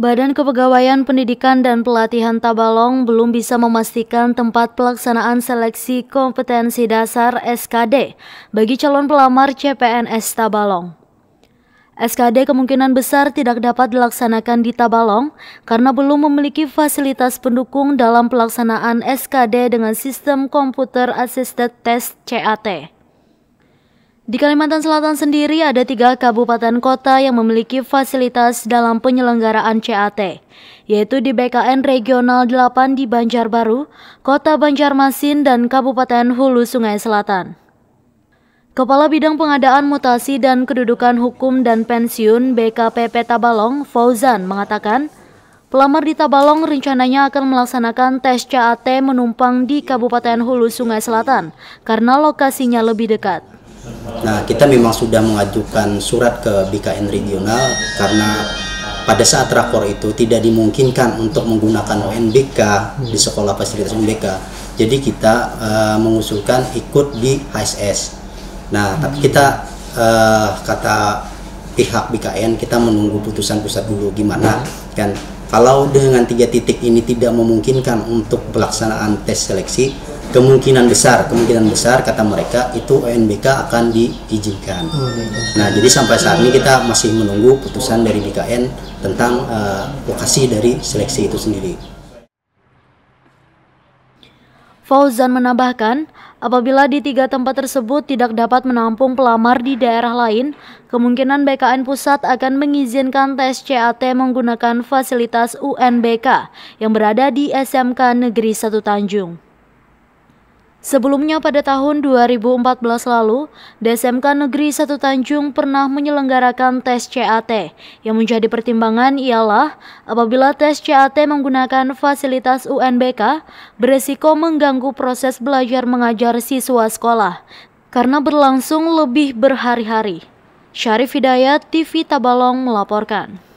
Badan Kepegawaian Pendidikan dan Pelatihan Tabalong belum bisa memastikan tempat pelaksanaan seleksi kompetensi dasar SKD bagi calon pelamar CPNS Tabalong. SKD kemungkinan besar tidak dapat dilaksanakan di Tabalong karena belum memiliki fasilitas pendukung dalam pelaksanaan SKD dengan sistem komputer assisted test CAT. Di Kalimantan Selatan sendiri ada tiga kabupaten kota yang memiliki fasilitas dalam penyelenggaraan CAT, yaitu di BKN Regional 8 di Banjarbaru, Kota Banjarmasin, dan Kabupaten Hulu Sungai Selatan. Kepala Bidang Pengadaan Mutasi dan Kedudukan Hukum dan Pensiun BKPP Tabalong, Fauzan, mengatakan pelamar di Tabalong rencananya akan melaksanakan tes CAT menumpang di Kabupaten Hulu Sungai Selatan karena lokasinya lebih dekat. Nah, kita memang sudah mengajukan surat ke BKN regional karena pada saat rakor itu tidak dimungkinkan untuk menggunakan UNBK di sekolah fasilitas UNBK. Jadi kita uh, mengusulkan ikut di HSS. Nah, tapi kita uh, kata pihak BKN kita menunggu putusan pusat dulu gimana kan kalau dengan tiga titik ini tidak memungkinkan untuk pelaksanaan tes seleksi kemungkinan besar kemungkinan besar kata mereka itu UNBK akan diizinkan. Oh, iya, iya. nah jadi sampai saat ini kita masih menunggu putusan dari BKN tentang uh, lokasi dari seleksi itu sendiri. Fauzan menambahkan, apabila di tiga tempat tersebut tidak dapat menampung pelamar di daerah lain, kemungkinan BKN Pusat akan mengizinkan tes CAT menggunakan fasilitas UNBK yang berada di SMK Negeri Satu Tanjung. Sebelumnya pada tahun 2014 lalu, DSMK Negeri Satu Tanjung pernah menyelenggarakan tes CAT. Yang menjadi pertimbangan ialah apabila tes CAT menggunakan fasilitas UNBK, beresiko mengganggu proses belajar mengajar siswa sekolah karena berlangsung lebih berhari-hari. Syarif Hidayat, TV Tabalong melaporkan.